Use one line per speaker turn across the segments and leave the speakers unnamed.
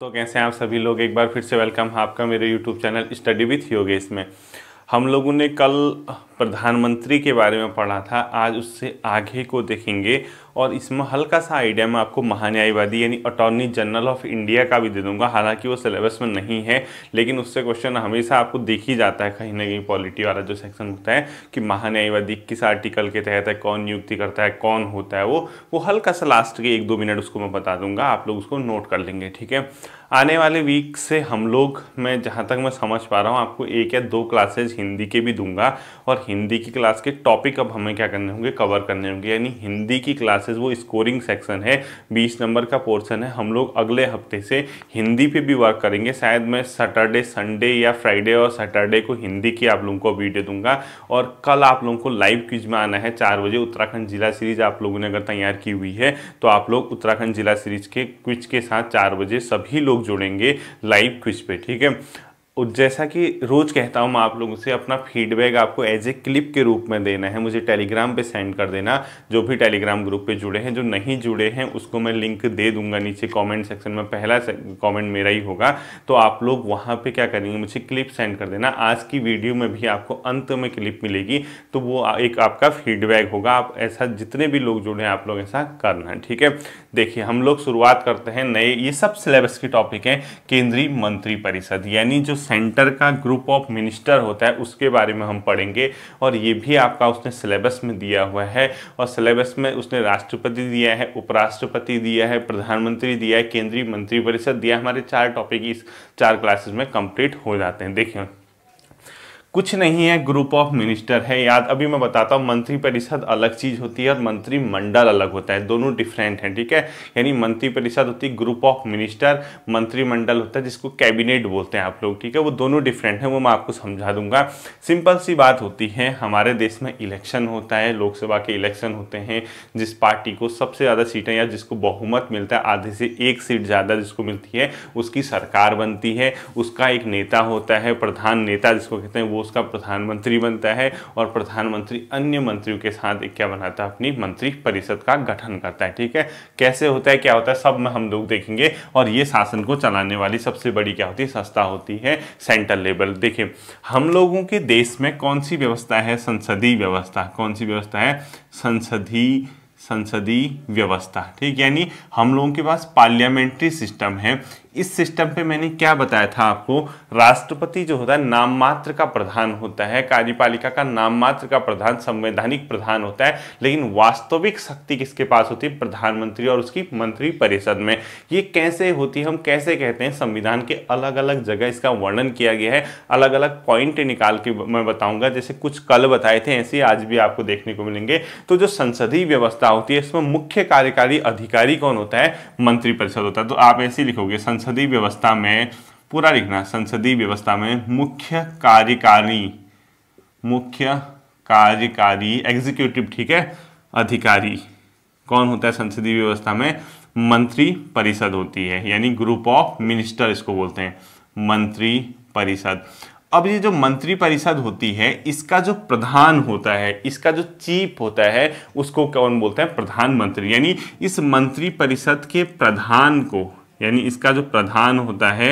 तो कैसे हैं आप सभी लोग एक बार फिर से वेलकम है आपका मेरे YouTube channel study with Yogesh में हम लोगों ने कल प्रधानमंत्री के बारे में पढ़ा था आज उससे आगे को देखेंगे और इसमें हल्का सा आइडिया मैं आपको महान्यायवादी यानी अटॉर्नी जनरल ऑफ इंडिया का भी दे दूंगा हालांकि वो सिलेबस में नहीं है लेकिन उससे क्वेश्चन हमेशा आपको देख ही जाता है कहीं ना कहीं पॉलिटी वाला जो सेक्शन होता है कि महान्यायवादी किस आर्टिकल के तहत है कौन नियुक्ति करता है कौन होता है वो वो हल्का सा लास्ट के एक दो मिनट उसको मैं बता दूंगा आप लोग उसको नोट कर लेंगे ठीक है आने वाले वीक से हम लोग मैं जहाँ तक मैं समझ पा रहा हूँ आपको एक या दो क्लासेज हिंदी के भी दूंगा और हिंदी की क्लास के टॉपिक अब हमें क्या करने होंगे कवर करने होंगे यानी हिंदी की क्लासेस वो स्कोरिंग सेक्शन है बीस नंबर का पोर्सन है हम लोग अगले हफ्ते से हिंदी पे भी वर्क करेंगे शायद मैं सैटरडे संडे या फ्राइडे और सैटरडे को हिंदी की आप लोगों को वीडियो दूंगा और कल आप लोगों को लाइव क्विज में आना है चार बजे उत्तराखंड जिला सीरीज आप लोगों ने अगर तैयार की हुई है तो आप लोग उत्तराखंड जिला सीरीज के क्विज के साथ चार बजे सभी लोग जुड़ेंगे लाइव क्विज पे ठीक है और जैसा कि रोज़ कहता हूँ मैं आप लोगों से अपना फीडबैक आपको एज ए क्लिप के रूप में देना है मुझे टेलीग्राम पे सेंड कर देना जो भी टेलीग्राम ग्रुप पे जुड़े हैं जो नहीं जुड़े हैं उसको मैं लिंक दे दूंगा नीचे कमेंट सेक्शन में पहला कमेंट मेरा ही होगा तो आप लोग वहाँ पे क्या करेंगे मुझे क्लिप सेंड कर देना आज की वीडियो में भी आपको अंत में क्लिप मिलेगी तो वो एक आपका फीडबैक होगा आप ऐसा जितने भी लोग जुड़े हैं आप लोग ऐसा करना ठीक है देखिए हम लोग शुरुआत करते हैं नए ये सब सिलेबस की टॉपिक हैं केंद्रीय मंत्री परिषद यानी जो सेंटर का ग्रुप ऑफ मिनिस्टर होता है उसके बारे में हम पढ़ेंगे और ये भी आपका उसने सिलेबस में दिया हुआ है और सिलेबस में उसने राष्ट्रपति दिया है उपराष्ट्रपति दिया है प्रधानमंत्री दिया है केंद्रीय मंत्री परिषद दिया हमारे चार टॉपिक इस चार क्लासेस में कंप्लीट हो जाते हैं देखिए कुछ नहीं है ग्रुप ऑफ मिनिस्टर है याद अभी मैं बताता हूँ मंत्री परिषद अलग चीज़ होती है और मंत्रिमंडल अलग होता है दोनों डिफरेंट हैं ठीक है यानी मंत्री परिषद होती है ग्रुप ऑफ मिनिस्टर मंत्रिमंडल होता है जिसको कैबिनेट बोलते हैं आप लोग ठीक है वो दोनों डिफरेंट हैं वो मैं आपको समझा दूंगा सिंपल सी बात होती है हमारे देश में इलेक्शन होता है लोकसभा के इलेक्शन होते हैं जिस पार्टी को सबसे ज़्यादा सीटें या जिसको बहुमत मिलता है आधे से एक सीट ज़्यादा जिसको मिलती है उसकी सरकार बनती है उसका एक नेता होता है प्रधान नेता जिसको कहते हैं वो वो उसका प्रधानमंत्री बनता है और प्रधानमंत्री अन्य मंत्रियों के साथ क्या बनाता है अपनी मंत्री परिषद का गठन करता है ठीक है कैसे होता है क्या होता है सब में हम लोग देखेंगे और ये शासन को चलाने वाली सबसे बड़ी क्या होती है संस्था होती है सेंट्रल लेवल देखिए हम लोगों के देश में कौन सी व्यवस्था है संसदीय व्यवस्था कौन सी व्यवस्था है संसदीय संसदीय व्यवस्था ठीक यानी हम लोगों के पास पार्लियामेंट्री सिस्टम है इस सिस्टम पे मैंने क्या बताया था आपको राष्ट्रपति जो होता है नाम मात्र का प्रधान होता है कार्यपालिका का नाम मात्र का प्रधान संवैधानिक प्रधान होता है लेकिन वास्तविक शक्ति किसके पास होती है प्रधानमंत्री और उसकी मंत्री परिषद में ये कैसे होती है हम कैसे कहते हैं संविधान के अलग अलग जगह इसका वर्णन किया गया है अलग अलग पॉइंट निकाल के मैं बताऊंगा जैसे कुछ कल बताए थे ऐसे आज भी आपको देखने को मिलेंगे तो जो संसदीय व्यवस्था होती है इसमें मुख्य कार्यकारी अधिकारी कौन होता है मंत्रिपरिषद होता है तो आप ऐसे लिखोगे संसदीय व्यवस्था में पूरा लिखना संसदीय व्यवस्था में मुख्य कार्यकारी मुख्य कार्यकारी एग्जीक्यूटिव ठीक है अधिकारी कौन होता है संसदीय व्यवस्था में मंत्री परिषद होती है यानी ग्रुप ऑफ मिनिस्टर इसको बोलते हैं मंत्री परिषद अब ये जो मंत्री परिषद होती है इसका जो प्रधान होता है इसका जो चीफ होता है उसको कौन बोलते हैं प्रधानमंत्री यानी इस मंत्री परिषद के प्रधान को यानी इसका जो प्रधान होता है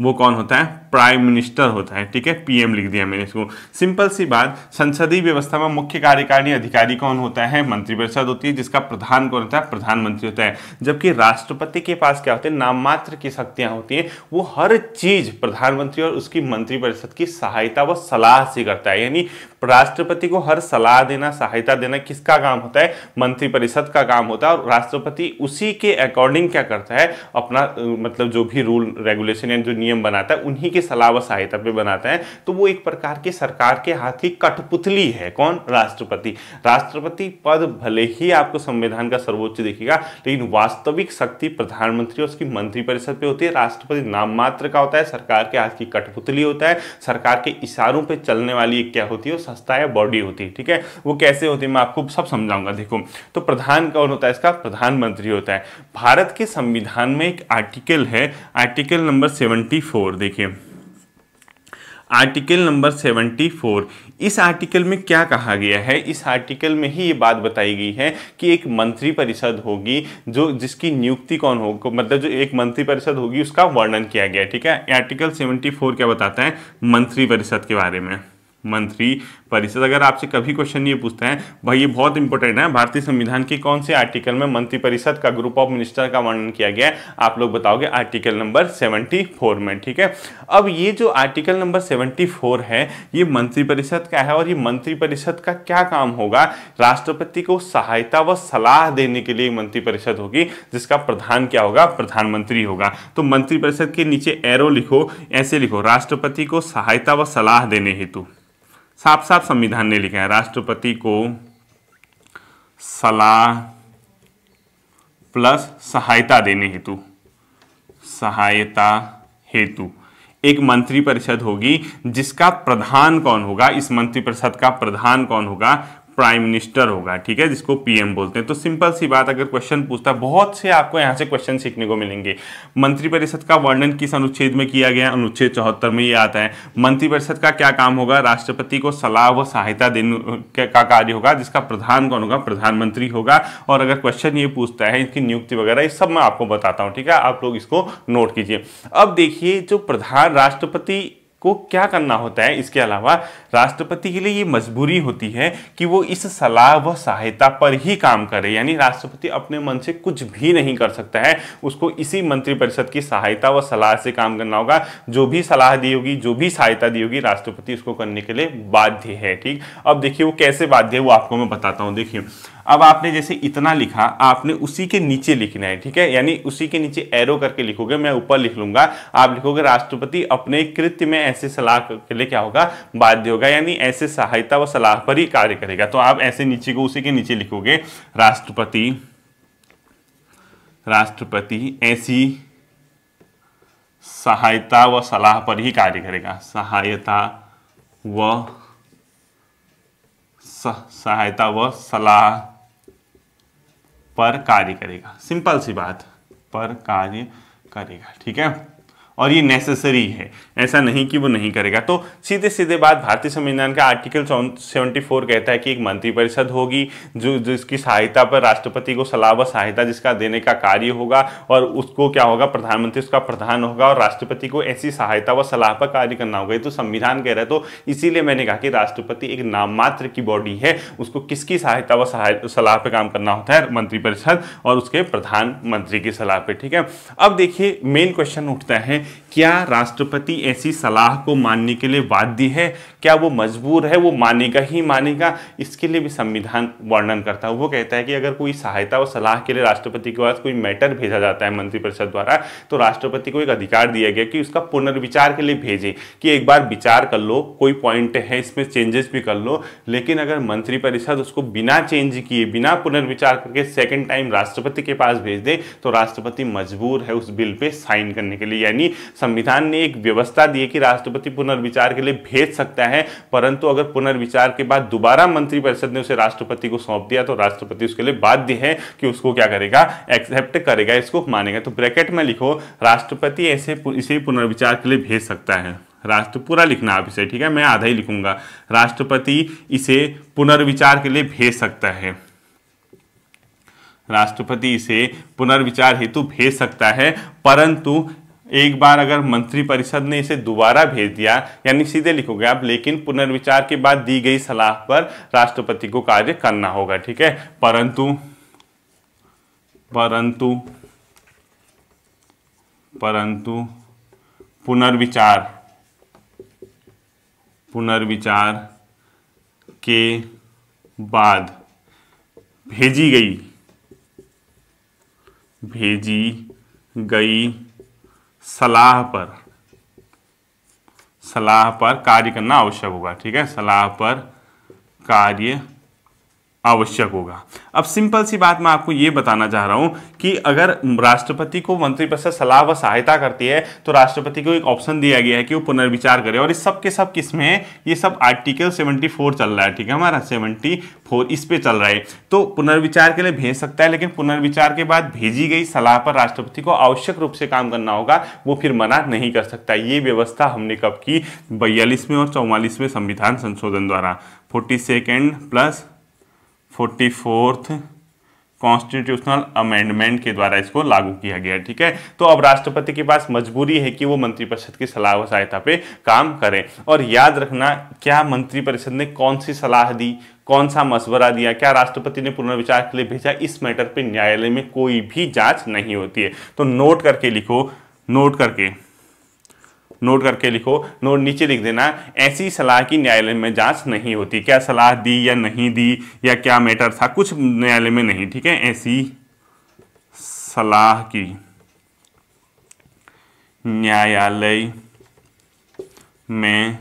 वो कौन होता है प्राइम मिनिस्टर होता है ठीक है पीएम लिख दिया मैंने इसको सिंपल सी बात संसदीय व्यवस्था में मुख्य कार्यकारिणी अधिकारी कौन होता है मंत्रिपरिषद होती है जिसका प्रधान कौन होता है प्रधानमंत्री होता है जबकि राष्ट्रपति के पास क्या होते हैं नाममात्र की शक्तियां होती हैं वो हर चीज़ प्रधानमंत्री और उसकी मंत्रिपरिषद की सहायता व सलाह से करता है यानी राष्ट्रपति को हर सलाह देना सहायता देना किसका काम होता है मंत्रिपरिषद का काम होता है और राष्ट्रपति उसी के अकॉर्डिंग क्या करता है अपना मतलब जो भी रूल रेगुलेशन या जो नियम बनाता है उन्हीं के के सलाह व सहायता पे बनाते हैं तो वो एक प्रकार के सरकार के हाथ की कठपुतली है कौन राष्ट्रपति राष्ट्रपति पद भले ही आपको संविधान का सर्वोच्च देखेगा लेकिन वास्तविक शक्ति प्रधानमंत्री और उसकी मंत्रिपरिषद पे होती है राष्ट्रपति नाम मात्र का होता है सरकार के हाथ की कठपुतली होता है सरकार के इशारों पर चलने वाली क्या होती है वो सस्ता या बॉडी होती है ठीक है वो कैसे होती है मैं आपको सब समझाऊंगा देखो तो प्रधान कौन होता है इसका प्रधानमंत्री होता है भारत के संविधान में एक आर्टिकल है आर्टिकल नंबर 74 देखिए आर्टिकल नंबर 74 इस आर्टिकल में क्या कहा गया है इस आर्टिकल में ही ये बात बताई गई है कि एक मंत्री परिषद होगी जो जिसकी नियुक्ति कौन हो मतलब जो एक मंत्री परिषद होगी उसका वर्णन किया गया ठीक है आर्टिकल 74 क्या बताता है मंत्री परिषद के बारे में मंत्री परिषद अगर आपसे कभी क्वेश्चन ये पूछते हैं भाई ये बहुत इंपॉर्टेंट है भारतीय संविधान के कौन से आर्टिकल में मंत्री परिषद का ग्रुप ऑफ मिनिस्टर का वर्णन किया गया है आप लोग बताओगे आर्टिकल नंबर सेवेंटी में ठीक है अब ये जो आर्टिकल नंबर सेवेंटी है ये मंत्रिपरिषद का है और ये मंत्रिपरिषद का क्या काम होगा राष्ट्रपति को सहायता व सलाह देने के लिए मंत्रिपरिषद होगी जिसका प्रधान क्या होगा प्रधानमंत्री होगा तो मंत्रिपरिषद के नीचे एरो लिखो ऐसे लिखो राष्ट्रपति को सहायता व सलाह देने हेतु साफ साफ संविधान ने लिखा है राष्ट्रपति को सलाह प्लस सहायता देने हेतु सहायता हेतु एक मंत्रिपरिषद होगी जिसका प्रधान कौन होगा इस मंत्रिपरिषद का प्रधान कौन होगा प्राइम मिनिस्टर होगा ठीक है जिसको पीएम बोलते हैं तो सिंपल सी बात अगर क्वेश्चन पूछता है बहुत से आपको यहाँ से क्वेश्चन सीखने को मिलेंगे मंत्रिपरिषद का वर्णन किस अनुच्छेद में किया गया अनुच्छेद चौहत्तर में ये आता है मंत्रिपरिषद का क्या काम होगा राष्ट्रपति को सलाह व सहायता देने का कार्य होगा जिसका प्रधान कौन होगा प्रधानमंत्री होगा और अगर क्वेश्चन ये पूछता है इनकी नियुक्ति वगैरह ये सब मैं आपको बताता हूँ ठीक है आप लोग इसको नोट कीजिए अब देखिए जो प्रधान राष्ट्रपति को क्या करना होता है इसके अलावा राष्ट्रपति के लिए ये मजबूरी होती है कि वो इस सलाह व सहायता पर ही काम करे यानी राष्ट्रपति अपने मन से कुछ भी नहीं कर सकता है उसको इसी मंत्रिपरिषद की सहायता व सलाह से काम करना होगा जो भी सलाह दी होगी जो भी सहायता दी होगी राष्ट्रपति उसको करने के लिए बाध्य है ठीक अब देखिए वो कैसे बाध्य है वो आपको मैं बताता हूँ देखिए अब आपने जैसे इतना लिखा आपने उसी के नीचे लिखना है ठीक है यानी उसी के नीचे एरो करके लिखोगे मैं ऊपर लिख लूंगा आप लिखोगे राष्ट्रपति अपने कृत्य में ऐसे सलाह के लिए क्या होगा बाध्य होगा यानी ऐसे सहायता व सलाह पर ही कार्य करेगा तो आप ऐसे नीचे को उसी के नीचे लिखोगे राष्ट्रपति राष्ट्रपति ऐसी सहायता व सलाह पर ही कार्य करेगा सहायता व सहायता व सलाह पर कार्य करेगा सिंपल सी बात पर कार्य करेगा ठीक है और ये नेसेसरी है ऐसा नहीं कि वो नहीं करेगा तो सीधे सीधे बात भारतीय संविधान का आर्टिकल सेवेंटी फोर कहता है कि एक मंत्रिपरिषद होगी जो जिसकी सहायता पर राष्ट्रपति को सलाह व सहायता जिसका देने का कार्य होगा और उसको क्या होगा प्रधानमंत्री उसका प्रधान होगा और राष्ट्रपति को ऐसी सहायता व सलाह पर कार्य करना होगा ये तो संविधान कह रहा है तो इसीलिए मैंने कहा कि राष्ट्रपति एक मात्र की बॉडी है उसको किसकी सहायता व सलाह पर काम करना होता है मंत्रिपरिषद और उसके प्रधानमंत्री की सलाह पर ठीक है अब देखिए मेन क्वेश्चन उठता है क्या राष्ट्रपति ऐसी सलाह को मानने के लिए बाध्य है क्या वो मजबूर है वो मानेगा ही मानेगा इसके लिए भी संविधान वर्णन करता है वो कहता है कि अगर कोई सहायता और सलाह के लिए राष्ट्रपति के पास कोई मैटर भेजा जाता है मंत्रिपरिषद द्वारा तो राष्ट्रपति को एक अधिकार दिया गया कि उसका पुनर्विचार के लिए भेजें कि एक बार विचार कर लो कोई पॉइंट है इसमें चेंजेस भी कर लो लेकिन अगर मंत्रिपरिषद उसको बिना चेंज किए बिना पुनर्विचार करके सेकेंड टाइम राष्ट्रपति के पास भेज दे तो राष्ट्रपति मजबूर है उस बिल पर साइन करने के लिए यानी संविधान ने एक व्यवस्था दी है कि राष्ट्रपति पुनर्विचार के लिए भेज सकता है परंतु अगर पुनर्विचार के बाद दोबारा मंत्रिपरिषद ने उसे राष्ट्रपति को सौंप दिया तो राष्ट्रपति उसके लिए बाध्य है कि उसको क्या करेगा एक्सेप्ट करेगा इसको मानेगा तो ब्रैकेट में लिखो राष्ट्रपति ऐसे इसे पुनर्विचार के लिए भेज सकता है राष्ट्र पूरा लिखना आप इसे ठीक है मैं आधा ही लिखूंगा राष्ट्रपति इसे पुनर्विचार के लिए भेज सकता है राष्ट्रपति इसे पुनर्विचार हेतु भेज सकता है परंतु एक बार अगर मंत्री परिषद ने इसे दोबारा भेज दिया यानी सीधे लिखोगे आप लेकिन पुनर्विचार के बाद दी गई सलाह पर राष्ट्रपति को कार्य करना होगा ठीक है परंतु परंतु परंतु पुनर्विचार पुनर्विचार के बाद भेजी गई भेजी गई सलाह पर सलाह पर कार्य करना आवश्यक होगा ठीक है सलाह पर कार्य आवश्यक होगा अब सिंपल सी बात मैं आपको ये बताना चाह रहा हूँ कि अगर राष्ट्रपति को मंत्रिपरिषद सलाह व सहायता करती है तो राष्ट्रपति को एक ऑप्शन दिया गया है कि वो पुनर्विचार करे और इस सब के सब किस में ये सब आर्टिकल 74 चल रहा है ठीक है हमारा 74 इस पे चल रहा है तो पुनर्विचार के लिए भेज सकता है लेकिन पुनर्विचार के बाद भेजी गई सलाह पर राष्ट्रपति को आवश्यक रूप से काम करना होगा वो फिर मना नहीं कर सकता ये व्यवस्था हमने कब की बयालीसवें और चौवालीसवें संविधान संशोधन द्वारा forty second plus forty fourth constitutional amendment के द्वारा इसको लागू किया गया ठीक है तो अब राष्ट्रपति के पास मजबूरी है कि वो मंत्रिपरिषद की सलाह व सहायता पे काम करें और याद रखना क्या मंत्रिपरिषद ने कौन सी सलाह दी कौन सा मशवरा दिया क्या राष्ट्रपति ने पुनर्विचार के लिए भेजा इस मैटर पे न्यायालय में कोई भी जांच नहीं होती है तो नोट करके लिखो नोट करके नोट करके लिखो नोट नीचे लिख देना ऐसी सलाह की न्यायालय में जांच नहीं होती क्या सलाह दी या नहीं दी या क्या मैटर था कुछ न्यायालय में नहीं ठीक है ऐसी सलाह की न्यायालय में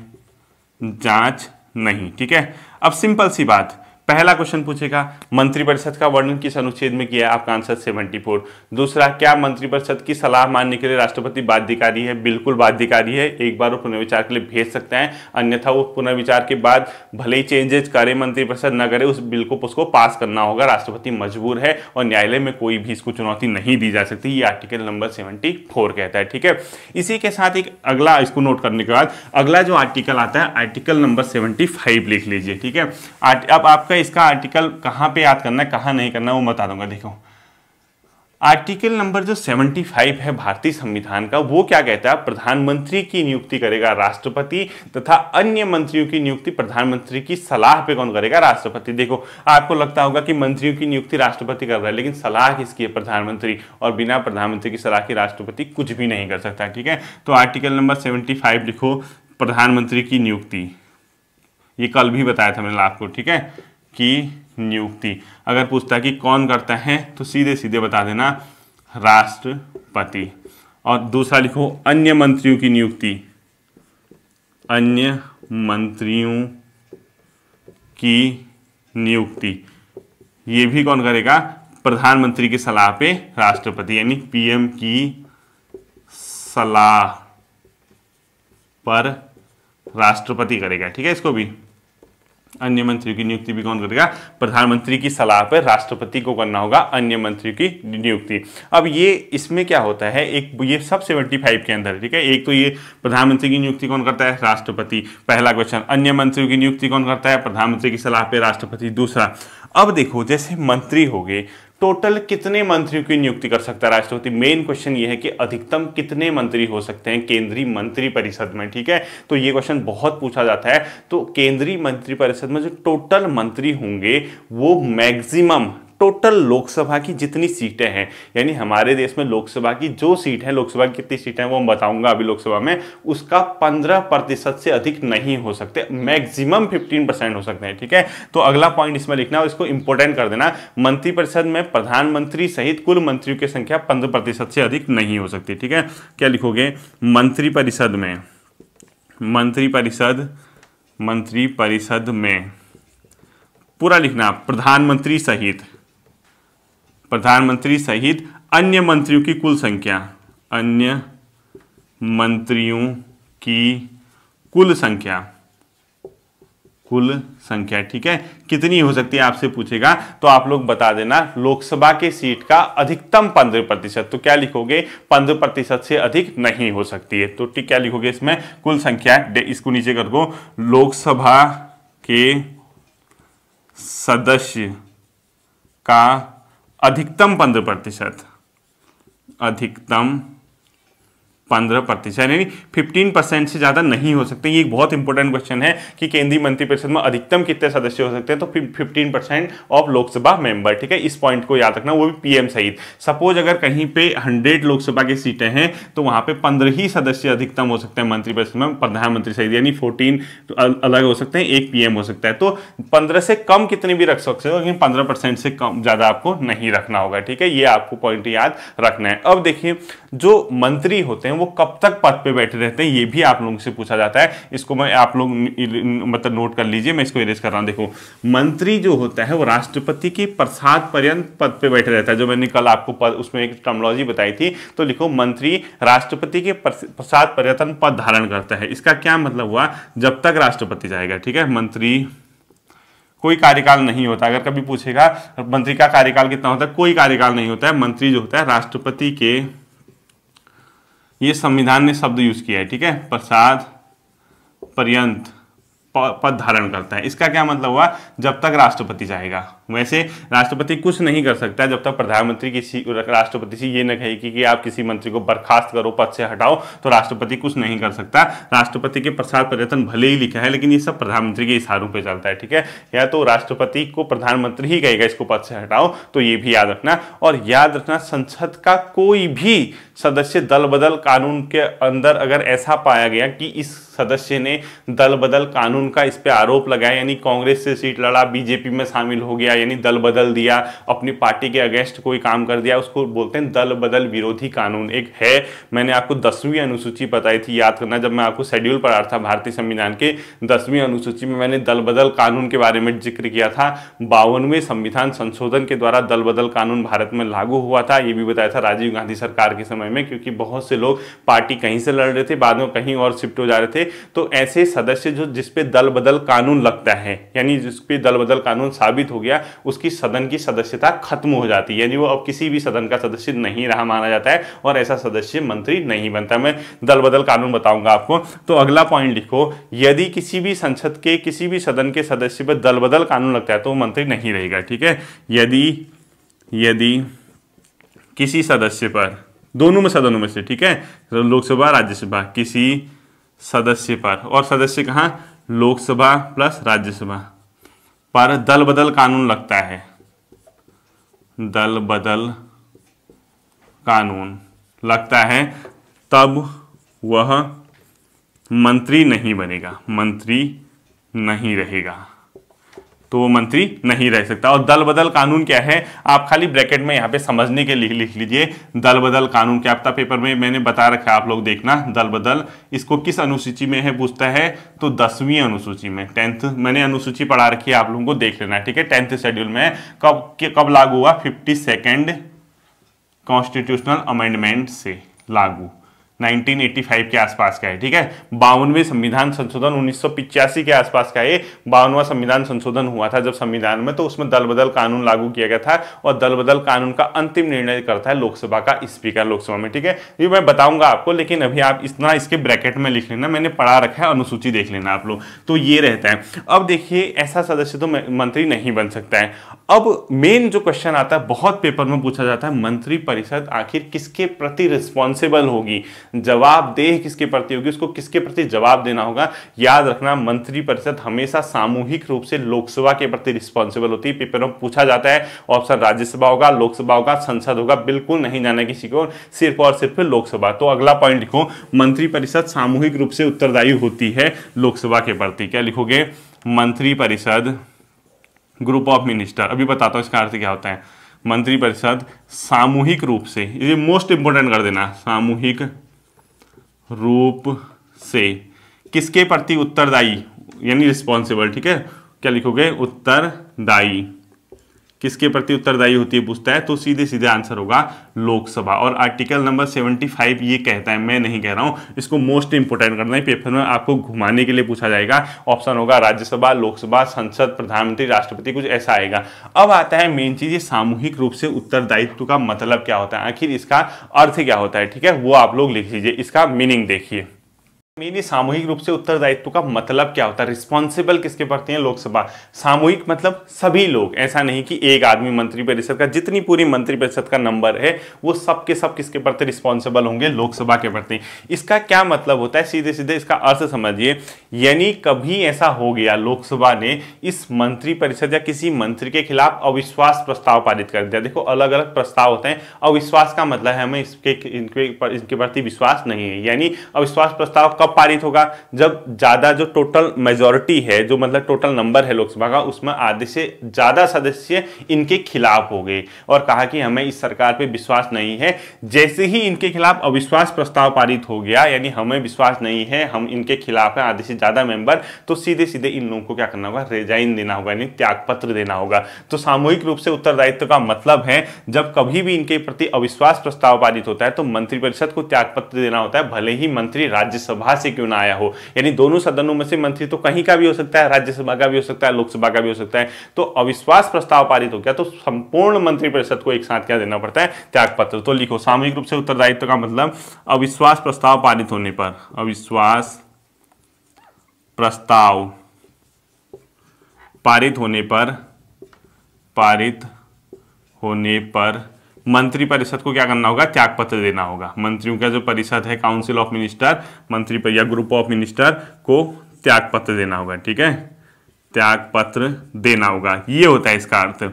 जांच नहीं ठीक है अब सिंपल सी बात पहला क्वेश्चन पूछेगा मंत्रिपरिषद का वर्णन किस अनुच्छेद में किया आपका आंसर सेवेंटी फोर दूसरा क्या मंत्रिपरिषद की सलाह मानने के लिए राष्ट्रपति बाध्यकारी है बिल्कुल बाध्यकारी है एक बार वो पुनर्विचार के लिए भेज सकते हैं अन्यथा वो पुनर्विचार के बाद भले ही चेंजेज करे मंत्रिपरिषद न करे उस बिल को उसको पास करना होगा राष्ट्रपति मजबूर है और न्यायालय में कोई भी इसको चुनौती नहीं दी जा सकती ये आर्टिकल नंबर सेवेंटी कहता है ठीक है इसी के साथ एक अगला इसको नोट करने के बाद अगला जो आर्टिकल आता है आर्टिकल नंबर सेवेंटी लिख लीजिए ठीक है अब आपका पे इसका आर्टिकल कहाँ पे याद करना है कहाँ नहीं करना वो बता दूंगा देखो आर्टिकल नंबर जो 75 है भारतीय संविधान का वो क्या कहता है प्रधानमंत्री की नियुक्ति करेगा राष्ट्रपति तथा अन्य मंत्रियों की नियुक्ति प्रधानमंत्री की सलाह पे कौन करेगा राष्ट्रपति देखो आपको लगता होगा कि मंत्रियों की नियुक्ति राष्ट्रपति कर रहा है लेकिन सलाह किसकी है प्रधानमंत्री और बिना प्रधानमंत्री की सलाह के राष्ट्रपति कुछ भी नहीं कर सकता ठीक है तो आर्टिकल नंबर सेवेंटी लिखो प्रधानमंत्री की नियुक्ति ये कल भी बताया था मैंने आपको ठीक है की नियुक्ति अगर पूछता कि कौन करता है तो सीधे सीधे बता देना राष्ट्रपति और दूसरा लिखो अन्य मंत्रियों की नियुक्ति अन्य मंत्रियों की नियुक्ति ये भी कौन करेगा प्रधानमंत्री की सलाह पे राष्ट्रपति यानी पीएम की सलाह पर राष्ट्रपति करेगा ठीक है इसको भी अन्य मंत्रियों की नियुक्ति भी कौन करेगा प्रधानमंत्री की सलाह पर राष्ट्रपति को करना होगा अन्य मंत्रियों की नियुक्ति अब ये इसमें क्या होता है एक ये सब सेवेंटी फाइव के अंदर ठीक है एक तो ये प्रधानमंत्री की नियुक्ति कौन करता है राष्ट्रपति पहला क्वेश्चन अन्य मंत्रियों की नियुक्ति कौन करता है प्रधानमंत्री की सलाह पर राष्ट्रपति दूसरा अब देखो जैसे मंत्री हो गए टोटल कितने मंत्रियों की नियुक्ति कर सकता है राष्ट्रपति मेन क्वेश्चन ये है कि अधिकतम कितने मंत्री हो सकते हैं केंद्रीय मंत्री परिषद में ठीक है तो ये क्वेश्चन बहुत पूछा जाता है तो केंद्रीय मंत्री परिषद में जो टोटल मंत्री होंगे वो मैक्सिमम टोटल लोकसभा की जितनी सीटें हैं यानी हमारे देश में लोकसभा की जो सीट है लोकसभा की कितनी सीटें हैं वो मैं बताऊंगा अभी लोकसभा में उसका पंद्रह प्रतिशत से अधिक नहीं हो सकते मैक्सिमम फिफ्टीन परसेंट हो सकते हैं ठीक है तो अगला पॉइंट इसमें लिखना और इसको इंपॉर्टेंट कर देना मंत्रिपरिषद में प्रधानमंत्री सहित कुल मंत्रियों की संख्या पंद्रह प्रतिशत से अधिक नहीं हो सकती ठीक है क्या लिखोगे मंत्रिपरिषद में मंत्रिपरिषद मंत्रिपरिषद में पूरा लिखना प्रधानमंत्री सहित प्रधानमंत्री सहित अन्य मंत्रियों की कुल संख्या अन्य मंत्रियों की कुल संख्या कुल संख्या ठीक है कितनी हो सकती है आपसे पूछेगा तो आप लोग बता देना लोकसभा के सीट का अधिकतम पंद्रह प्रतिशत तो क्या लिखोगे पंद्रह प्रतिशत से अधिक नहीं हो सकती है तो ठीक क्या लिखोगे इसमें कुल संख्या इसको नीचे कर दो लोकसभा के सदस्य का अधिकतम पंद्रह प्रतिशत अधिकतम पंद्रह प्रतिशत यानी फिफ्टीन परसेंट से ज़्यादा नहीं हो सकते ये एक बहुत इंपॉर्टेंट क्वेश्चन है कि केंद्रीय मंत्रिपरिषद परिषद में अधिकतम कितने सदस्य हो सकते हैं तो fifteen percent of Lok Sabha member ठीक है इस पॉइंट को याद रखना वो भी पीएम सहित सपोज अगर कहीं पे हंड्रेड लोकसभा की सीटें हैं तो वहाँ पर पंद्रह ही सदस्य अधिकतम हो सकते हैं मंत्रिपरिषद में प्रधानमंत्री सहित यानी फोर्टीन अलग हो सकते हैं एक पी हो सकता है तो पंद्रह से कम कितने भी रख सकते हो लेकिन पंद्रह परसेंट से कम ज़्यादा आपको नहीं रखना होगा ठीक है ये आपको पॉइंट याद रखना है अब देखिए जो मंत्री होते हैं हैं वो कब तक पद पे बैठे रहते हैं ये भी आप लोगों से पूछा जाता है इसको मैं आप लोग मतलब नोट कर लीजिए मैं इसको इरेज कर रहा हूँ देखो मंत्री जो होता है वो राष्ट्रपति के प्रसाद पर्यंत पद पे बैठे रहता है जो मैंने कल आपको पद उसमें एक टर्मोलॉजी बताई थी तो लिखो मंत्री राष्ट्रपति के प्रसाद पर्यटन पद धारण करता है इसका क्या मतलब हुआ जब तक राष्ट्रपति जाएगा ठीक है मंत्री कोई कार्यकाल नहीं होता अगर कभी पूछेगा मंत्री का कार्यकाल कितना होता है कोई कार्यकाल नहीं होता है मंत्री जो होता है राष्ट्रपति के ये संविधान ने शब्द यूज किया है ठीक है प्रसाद पर्यंत पद धारण करता है इसका क्या मतलब हुआ जब तक राष्ट्रपति जाएगा वैसे राष्ट्रपति कुछ नहीं कर सकता जब तक प्रधानमंत्री किसी राष्ट्रपति से ये न कहेगी कि, कि आप किसी मंत्री को बर्खास्त करो पद से हटाओ तो राष्ट्रपति कुछ नहीं कर सकता राष्ट्रपति के प्रसाद पर्यटन भले ही लिखा है लेकिन ये सब प्रधानमंत्री के इशारों पर चलता है ठीक है या तो राष्ट्रपति को प्रधानमंत्री ही कहेगा इसको पद से हटाओ तो ये भी याद रखना और याद रखना संसद का कोई भी सदस्य दल बदल कानून के अंदर अगर ऐसा पाया गया कि इस सदस्य ने दल बदल कानून का इस पर आरोप लगाया यानी कांग्रेस से सीट लड़ा बीजेपी में शामिल हो गया यानी दल बदल दिया अपनी पार्टी के अगेंस्ट कोई काम कर दिया उसको बोलते हैं दल बदल विरोधी कानून एक है मैंने आपको दसवीं अनुसूची बताई थी याद करना जब मैं आपको शेड्यूल पढ़ा था भारतीय संविधान के दसवीं अनुसूची में मैंने दल बदल कानून के बारे में जिक्र किया था बावनवें संविधान संशोधन के द्वारा दल बदल कानून भारत में लागू हुआ था ये भी बताया था राजीव गांधी सरकार के समय में क्योंकि बहुत से लोग पार्टी कहीं से लड़ रहे थे बाद में कहीं और शिफ्ट हो जा रहे थे तो ऐसे सदस्य जो जिसपे दल बदल कानून लगता है यानी जिसपे दल बदल कानून साबित हो गया उसकी सदन की सदस्यता खत्म हो जाती है यानी वो अब किसी भी सदन का सदस्य नहीं रहा माना जाता है और ऐसा सदस्य मंत्री नहीं बनता मैं दल बदल कानून बताऊंगा आपको तो अगला पॉइंट लिखो यदि किसी भी संसद के किसी भी सदन के सदस्य पर दल बदल कानून लगता है तो मंत्री नहीं रहेगा ठीक है यदि यदि किसी सदस्य पर दोनों में सदनों में से ठीक है तो लोकसभा राज्यसभा किसी सदस्य पर और सदस्य कहाँ लोकसभा प्लस राज्यसभा पर दल बदल कानून लगता है दल बदल कानून लगता है तब वह मंत्री नहीं बनेगा मंत्री नहीं रहेगा तो वो मंत्री नहीं रह सकता और दल बदल कानून क्या है आप खाली ब्रैकेट में यहाँ पे समझने के लिए लिख लीजिए दल बदल कानून क्या आपका पेपर में मैंने बता रखा है आप लोग देखना दल बदल इसको किस अनुसूची में है पूछता है तो दसवीं अनुसूची में टेंथ मैंने अनुसूची पढ़ा रखी है आप लोगों को देख लेना ठीक है टेंथ शेड्यूल में कब कब लागू हुआ फिफ्टी सेकेंड कॉन्स्टिट्यूशनल अमेंडमेंट से लागू 1985 के आसपास का है ठीक है बावनवे संविधान संशोधन उन्नीस के आसपास का है बावनवा संविधान संशोधन हुआ था जब संविधान में तो उसमें दल बदल कानून लागू किया गया था और दल बदल कानून का अंतिम निर्णय करता है लोकसभा का स्पीकर लोकसभा में ठीक है ये मैं बताऊंगा आपको लेकिन अभी आप इतना इसके ब्रैकेट में लिख लेना मैंने पढ़ा रखा है अनुसूची देख लेना आप लोग तो ये रहता है अब देखिए ऐसा सदस्य तो मंत्री नहीं बन सकता है अब मेन जो क्वेश्चन आता है बहुत पेपर में पूछा जाता है मंत्री परिषद आखिर किसके प्रति रिस्पॉन्सिबल होगी जवाबदेह किसके प्रति होगी उसको किसके प्रति जवाब देना होगा याद रखना मंत्री परिषद हमेशा सामूहिक रूप से लोकसभा के प्रति रिस्पॉन्सिबल होती है पेपर में पूछा जाता है ऑप्शन राज्यसभा होगा लोकसभा होगा संसद होगा बिल्कुल नहीं जाना किसी को सिर्फ और सिर्फ लोकसभा तो अगला पॉइंट लिखो मंत्री परिषद सामूहिक रूप से उत्तरदायी होती है लोकसभा के प्रति क्या लिखोगे मंत्री परिषद ग्रुप ऑफ मिनिस्टर अभी बताता हूँ इसका अर्थ क्या होता है मंत्रिपरिषद सामूहिक रूप से ये मोस्ट इंपोर्टेंट कर देना सामूहिक रूप से किसके प्रति उत्तरदायी यानी रिस्पॉन्सिबल ठीक है क्या लिखोगे उत्तरदायी किसके प्रति उत्तरदायी होती है पूछता है तो सीधे सीधे आंसर होगा लोकसभा और आर्टिकल नंबर 75 ये कहता है मैं नहीं कह रहा हूँ इसको मोस्ट इंपोर्टेंट करना है पेपर में आपको घुमाने के लिए पूछा जाएगा ऑप्शन होगा राज्यसभा लोकसभा संसद प्रधानमंत्री राष्ट्रपति कुछ ऐसा आएगा अब आता है मेन चीज ये सामूहिक रूप से उत्तरदायित्व का मतलब क्या होता है आखिर इसका अर्थ क्या होता है ठीक है वो आप लोग लिख लीजिए इसका मीनिंग देखिए मेरी सामूहिक रूप से उत्तरदायित्व का मतलब क्या होता है रिस्पॉन्सिबल किसके पड़ते हैं लोकसभा सामूहिक मतलब सभी लोग ऐसा नहीं कि एक आदमी मंत्री परिषद का जितनी पूरी मंत्री परिषद का नंबर है वो सब के सब किसके पड़ते रिस्पॉन्सिबल होंगे लोकसभा के पड़ते इसका क्या मतलब होता है सीधे सीधे इसका अर्थ समझिए यानी कभी ऐसा हो गया लोकसभा ने इस मंत्री परिषद या किसी मंत्री के खिलाफ अविश्वास प्रस्ताव पारित कर दिया देखो अलग अलग प्रस्ताव होते हैं अविश्वास का मतलब है हमें इसके इनके इनके प्रति विश्वास नहीं है यानी अविश्वास प्रस्ताव कब कब पारित होगा जब ज़्यादा जो टोटल मेजोरिटी है जो मतलब टोटल नंबर है लोकसभा का उसमें आधे से ज़्यादा सदस्य इनके खिलाफ हो गए और कहा कि हमें इस सरकार पे विश्वास नहीं है जैसे ही इनके खिलाफ अविश्वास प्रस्ताव पारित हो गया यानी हमें विश्वास नहीं है हम इनके खिलाफ है आधे से ज़्यादा मेंबर तो सीधे सीधे इन लोगों को क्या करना होगा रिजाइन देना होगा यानी त्यागपत्र देना होगा तो सामूहिक रूप से उत्तरदायित्व का मतलब है जब कभी भी इनके प्रति अविश्वास प्रस्ताव पारित होता है तो मंत्रिपरिषद को त्यागपत्र देना होता है भले ही मंत्री राज्यसभा बाहर से क्यों ना आया हो यानी दोनों सदनों में से मंत्री तो कहीं का भी हो सकता है राज्यसभा का भी हो सकता है लोकसभा का भी हो सकता है तो अविश्वास प्रस्ताव पारित हो गया तो संपूर्ण मंत्रिपरिषद को एक साथ क्या देना पड़ता है त्यागपत्र तो लिखो सामूहिक रूप से उत्तरदायित्व का मतलब अविश्वास प्रस्ताव पारित होने पर अविश्वास प्रस्ताव पारित होने पर पारित होने पर मंत्रिपरिषद को क्या करना होगा त्यागपत्र देना होगा मंत्रियों का जो परिषद है काउंसिल ऑफ मिनिस्टर मंत्री या ग्रुप ऑफ मिनिस्टर को त्यागपत्र देना होगा ठीक है त्यागपत्र देना होगा ये होता है इसका अर्थ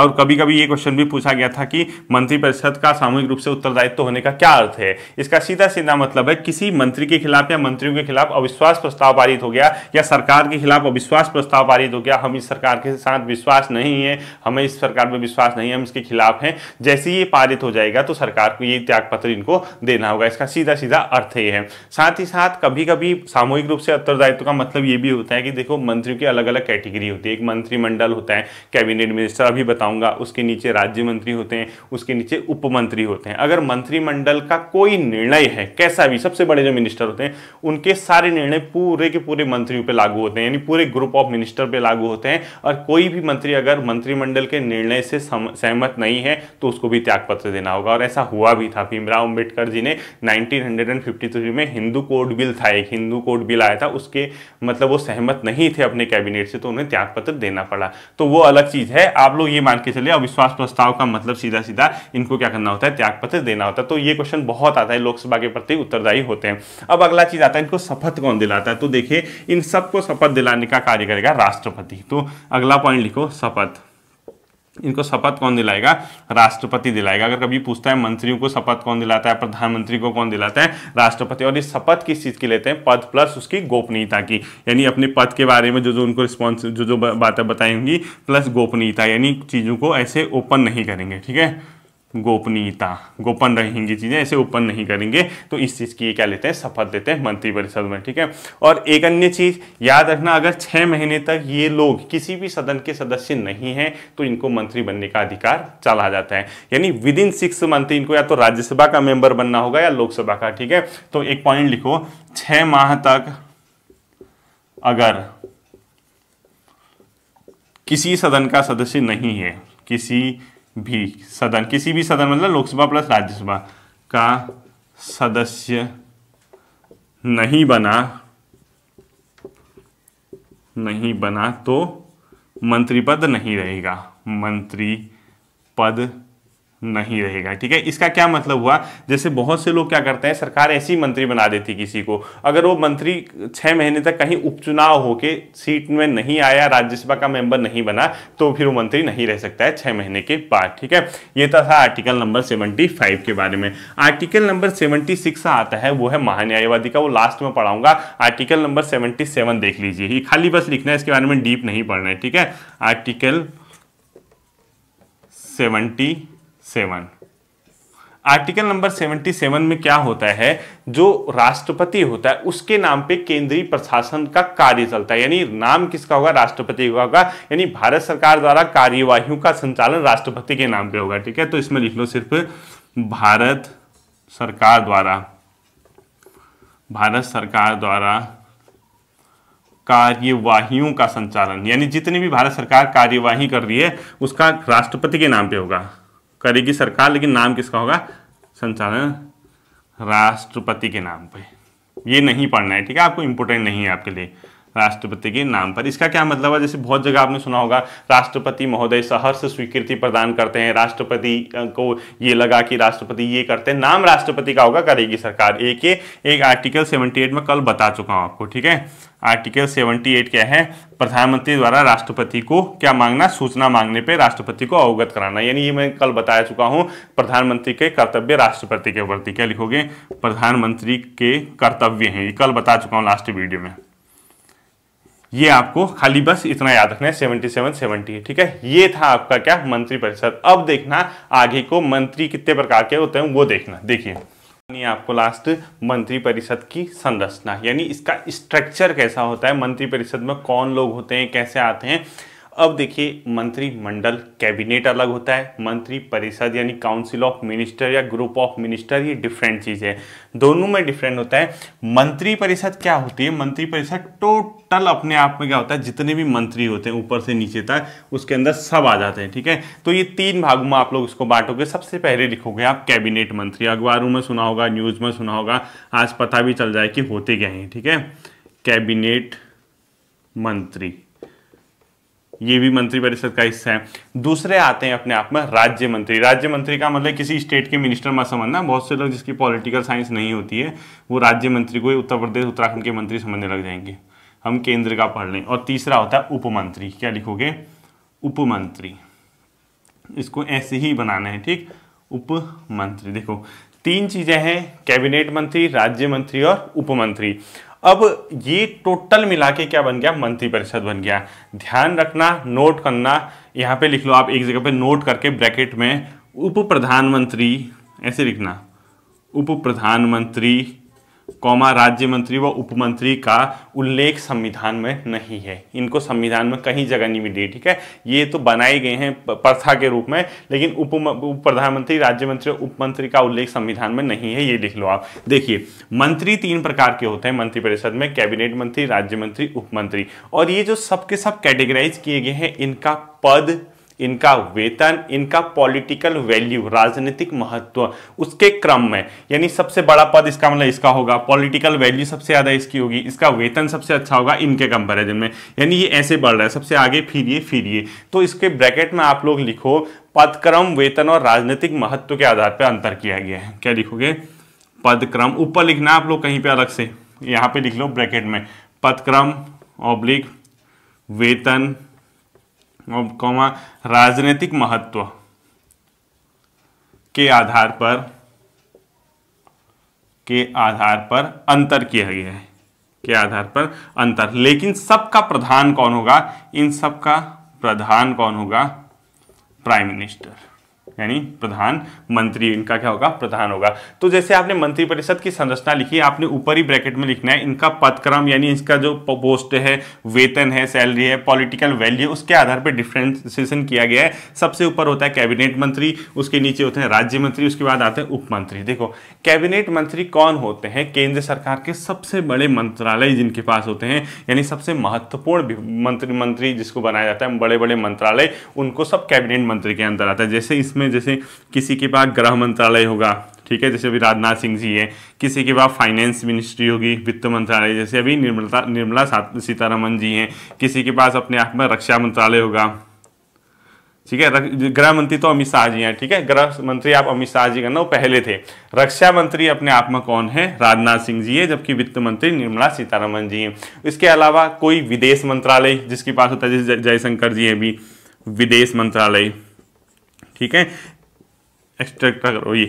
और कभी कभी ये क्वेश्चन भी पूछा गया था कि मंत्रिपरिषद का सामूहिक रूप से उत्तरदायित्व होने का क्या अर्थ है इसका सीधा सीधा मतलब है किसी मंत्री के खिलाफ या मंत्रियों के खिलाफ अविश्वास प्रस्ताव पारित हो गया या सरकार के खिलाफ अविश्वास प्रस्ताव पारित हो गया हम इस सरकार के साथ विश्वास नहीं है हमें इस सरकार में विश्वास नहीं है हम इसके खिलाफ हैं जैसे ही ये पारित हो जाएगा तो सरकार को ये त्यागपत्र इनको देना होगा इसका सीधा सीधा अर्थ ये है साथ ही साथ कभी कभी सामूहिक रूप से उत्तरदायित्व का मतलब ये भी होता है कि देखो मंत्रियों की अलग अलग कैटेगरी होती है एक मंत्रिमंडल होता है कैबिनेट मिनिस्टर अभी बताओ बताऊंगा उसके नीचे राज्य मंत्री होते हैं उसके नीचे उप मंत्री होते हैं अगर मंत्रिमंडल का कोई निर्णय है कैसा भी सबसे बड़े जो मिनिस्टर होते हैं उनके सारे निर्णय पूरे के पूरे मंत्रियों पर लागू होते हैं यानी पूरे ग्रुप ऑफ मिनिस्टर पर लागू होते हैं और कोई भी मंत्री अगर मंत्रिमंडल के निर्णय से सहमत नहीं है तो उसको भी त्यागपत्र देना होगा और ऐसा हुआ भी था भीमराव अंबेडकर जी ने नाइनटीन में हिंदू कोड बिल था एक हिंदू कोड बिल आया था उसके मतलब वो सहमत नहीं थे अपने कैबिनेट से तो उन्हें त्यागपत्र देना पड़ा तो वो अलग चीज़ है आप लोग ये मान मान के चलिए अविश्वास प्रस्ताव का मतलब सीधा सीधा इनको क्या करना होता है त्याग पत्र देना होता है तो ये क्वेश्चन बहुत आता है लोकसभा के प्रति उत्तरदायी होते हैं अब अगला चीज आता है इनको शपथ कौन दिलाता है तो देखिए इन सबको शपथ दिलाने का कार्य करेगा राष्ट्रपति तो अगला पॉइंट लिखो शपथ इनको शपथ कौन दिलाएगा राष्ट्रपति दिलाएगा अगर कभी पूछता है मंत्रियों को शपथ कौन दिलाता है प्रधानमंत्री को कौन दिलाता है राष्ट्रपति और इस शपथ किस चीज़ की लेते हैं पद प्लस उसकी गोपनीयता की यानी अपने पद के बारे में जो जो उनको रिस्पॉन्स जो जो बातें बताएंगी प्लस गोपनीयता यानी चीज़ों को ऐसे ओपन नहीं करेंगे ठीक है गोपनीयता गोपन रहेंगी चीज़ें ऐसे ओपन नहीं करेंगे तो इस चीज़ की क्या लेते हैं शपथ लेते हैं मंत्रिपरिषद में ठीक है और एक अन्य चीज़ याद रखना अगर छह महीने तक ये लोग किसी भी सदन के सदस्य नहीं हैं तो इनको मंत्री बनने का अधिकार चला जाता है यानी विद इन सिक्स मंथ इनको या तो राज्यसभा का मेंबर बनना होगा या लोकसभा का ठीक है तो एक पॉइंट लिखो छह माह तक अगर किसी सदन का सदस्य नहीं है किसी भी सदन किसी भी सदन मतलब लोकसभा प्लस राज्यसभा का सदस्य नहीं बना नहीं बना तो मंत्री पद नहीं रहेगा मंत्री पद नहीं रहेगा ठीक है इसका क्या मतलब हुआ जैसे बहुत से लोग क्या करते हैं सरकार ऐसी मंत्री बना देती किसी को अगर वो मंत्री छह महीने तक कहीं उपचुनाव होके सीट में नहीं आया राज्यसभा का मेंबर नहीं बना तो फिर वो मंत्री नहीं रह सकता है छह महीने के बाद ठीक है ये तो था आर्टिकल नंबर सेवेंटी फाइव के बारे में आर्टिकल नंबर सेवेंटी सिक्स आता है वो है महान्यायवादी का वो लास्ट में पढ़ाऊंगा आर्टिकल नंबर सेवेंटी सेवन देख लीजिए ये खाली बस लिखना है इसके बारे में डीप नहीं पढ़ना है ठीक है article seventy seven article number seven में क्या होता है जो राष्ट्रपति होता है उसके नाम पे केंद्रीय प्रशासन का कार्य चलता है यानी नाम किसका होगा राष्ट्रपति का होगा यानी भारत सरकार द्वारा कार्यवाही का संचालन राष्ट्रपति के नाम पे होगा ठीक है तो इसमें लिख लो सिर्फ भारत सरकार द्वारा भारत सरकार द्वारा कार्यवाही का संचालन यानी जितनी भी भारत सरकार कार्यवाही कर रही है उसका राष्ट्रपति के नाम पे होगा करेगी सरकार लेकिन नाम किसका होगा संचालन राष्ट्रपति के नाम पे ये नहीं पढ़ना है ठीक है आपको इंपोर्टेंट नहीं है आपके लिए राष्ट्रपति के नाम पर इसका क्या मतलब है जैसे बहुत जगह आपने सुना होगा राष्ट्रपति महोदय सहर्ष स्वीकृति प्रदान करते हैं राष्ट्रपति को ये लगा कि राष्ट्रपति ये करते हैं नाम राष्ट्रपति का होगा करेगी सरकार एक ये एक आर्टिकल सेवेंटी में कल बता चुका हूँ आपको ठीक है आर्टिकल 78 क्या है प्रधानमंत्री द्वारा राष्ट्रपति को क्या मांगना सूचना मांगने पे राष्ट्रपति को अवगत कराना यानी ये मैं कल बता चुका हूँ प्रधानमंत्री के कर्तव्य राष्ट्रपति के प्रति क्या लिखोगे प्रधानमंत्री के कर्तव्य हैं ये कल बता चुका हूँ लास्ट वीडियो में ये आपको खाली बस इतना याद रखना है सेवेंटी सेवन सेवेंटी ठीक है ये था आपका क्या मंत्रिपरिषद अब देखना आगे को मंत्री कितने प्रकार के होते हैं वो देखना देखिए आपको लास्ट मंत्रिपरिषद की संरचना यानी इसका स्ट्रक्चर कैसा होता है मंत्रिपरिषद में कौन लोग होते हैं कैसे आते हैं अब देखिए मंत्रिमंडल कैबिनेट अलग होता है मंत्री परिषद यानी काउंसिल ऑफ मिनिस्टर या ग्रुप ऑफ मिनिस्टर ये डिफरेंट चीज़ है दोनों में डिफरेंट होता है मंत्री परिषद क्या होती है मंत्री परिषद टोटल अपने आप में क्या होता है जितने भी मंत्री होते हैं ऊपर से नीचे तक उसके अंदर सब आ जाते हैं ठीक है तो ये तीन भागों में आप लोग इसको बांटोगे सबसे पहले लिखोगे आप कैबिनेट मंत्री अखबारों में सुना होगा न्यूज़ में सुना होगा आज पता भी चल जाए कि होते क्या है ठीक है कैबिनेट मंत्री ये भी मंत्री परिषद का हिस्सा है दूसरे आते हैं अपने आप में राज्य मंत्री राज्य मंत्री का मतलब किसी स्टेट के मिनिस्टर मत समझना बहुत से लोग जिसकी पॉलिटिकल साइंस नहीं होती है वो राज्य मंत्री को ही उत्तर प्रदेश उत्तराखंड के मंत्री समझने लग जाएंगे हम केंद्र का पढ़ लें और तीसरा होता है उपमंत्री क्या लिखोगे उपमंत्री इसको ऐसे ही बनाना है ठीक उपमंत्री देखो तीन चीजें हैं कैबिनेट मंत्री राज्य मंत्री और उपमंत्री अब ये टोटल मिला के क्या बन गया मंत्री परिषद बन गया ध्यान रखना नोट करना यहां पे लिख लो आप एक जगह पे नोट करके ब्रैकेट में उप प्रधानमंत्री ऐसे लिखना उप प्रधानमंत्री कौमा राज्य मंत्री व उपमंत्री का उल्लेख संविधान में नहीं है इनको संविधान में कहीं जगह नहीं मिली ठीक है ये तो बनाए गए हैं प्रथा के रूप में लेकिन उप उप प्रधानमंत्री राज्य मंत्री उपमंत्री का उल्लेख संविधान में नहीं है ये लिख लो आप देखिए मंत्री तीन प्रकार के होते हैं मंत्रिपरिषद में कैबिनेट मंत्री राज्य मंत्री उपमंत्री और ये जो सबके सब कैटेगराइज किए गए हैं इनका पद इनका वेतन इनका पॉलिटिकल वैल्यू राजनीतिक महत्व उसके क्रम में यानी सबसे बड़ा पद इसका मतलब इसका होगा पॉलिटिकल वैल्यू सबसे ज़्यादा इसकी होगी इसका वेतन सबसे अच्छा होगा इनके कंपेरिजन में यानी ये ऐसे बढ़ रहा है सबसे आगे फिर ये फिर ये तो इसके ब्रैकेट में आप लोग लिखो पदक्रम वेतन और राजनीतिक महत्व के आधार पर अंतर किया गया है क्या लिखोगे पदक्रम ऊपर लिखना आप लोग कहीं पर अलग से यहाँ पे लिख लो ब्रैकेट में पदक्रम ऑब्लिक वेतन कौमा राजनीतिक महत्व के आधार पर के आधार पर अंतर किया गया है के आधार पर अंतर लेकिन सबका प्रधान कौन होगा इन सबका प्रधान कौन होगा प्राइम मिनिस्टर यानी प्रधान मंत्री इनका क्या होगा प्रधान होगा तो जैसे आपने मंत्रिपरिषद की संरचना लिखी आपने ऊपर ही ब्रैकेट में लिखना है इनका पदक्रम यानी इसका जो पोस्ट है वेतन है सैलरी है पॉलिटिकल वैल्यू उसके आधार पर डिफ्रेंसिएशन किया गया है सबसे ऊपर होता है कैबिनेट मंत्री उसके नीचे होते हैं राज्य मंत्री उसके बाद आते हैं उप मंत्री देखो कैबिनेट मंत्री कौन होते हैं केंद्र सरकार के सबसे बड़े मंत्रालय जिनके पास होते हैं यानी सबसे महत्वपूर्ण मंत्री मंत्री जिसको बनाया जाता है बड़े बड़े मंत्रालय उनको सब कैबिनेट मंत्री के अंदर आता है जैसे इसमें में जैसे किसी के पास गृह मंत्रालय होगा ठीक है जैसे अभी राजनाथ सिंह जी है किसी के पास फाइनेंस मिनिस्ट्री होगी वित्त मंत्रालय जैसे अभी निर्मला निर्मला सीतारमन जी हैं किसी के पास अपने आप में रक्षा मंत्रालय होगा ठीक है गृह मंत्री तो अमित शाह जी हैं ठीक है गृह मंत्री आप अमित शाह जी करना वो पहले थे रक्षा मंत्री अपने आप में कौन है राजनाथ सिंह जी है जबकि वित्त मंत्री निर्मला सीतारमन जी हैं इसके अलावा कोई विदेश मंत्रालय जिसके पास होता है जैसे जयशंकर जी हैं अभी विदेश मंत्रालय ठीक है एक्सट्रैक्ट करो ये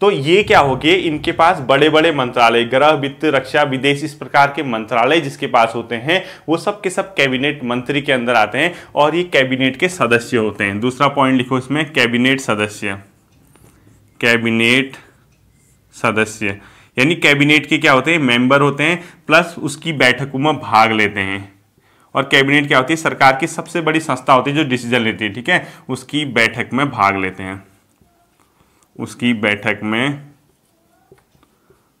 तो ये क्या हो गए इनके पास बड़े बड़े मंत्रालय ग्रह वित्त रक्षा विदेश इस प्रकार के मंत्रालय जिसके पास होते हैं वो सब के सब कैबिनेट मंत्री के अंदर आते हैं और ये कैबिनेट के सदस्य होते हैं दूसरा पॉइंट लिखो इसमें कैबिनेट सदस्य कैबिनेट सदस्य यानी कैबिनेट के क्या होते हैं मेंबर होते हैं प्लस उसकी बैठकों में भाग लेते हैं और कैबिनेट क्या होती है सरकार की सबसे बड़ी संस्था होती है जो डिसीजन लेती है ठीक है उसकी बैठक में भाग लेते हैं उसकी बैठक में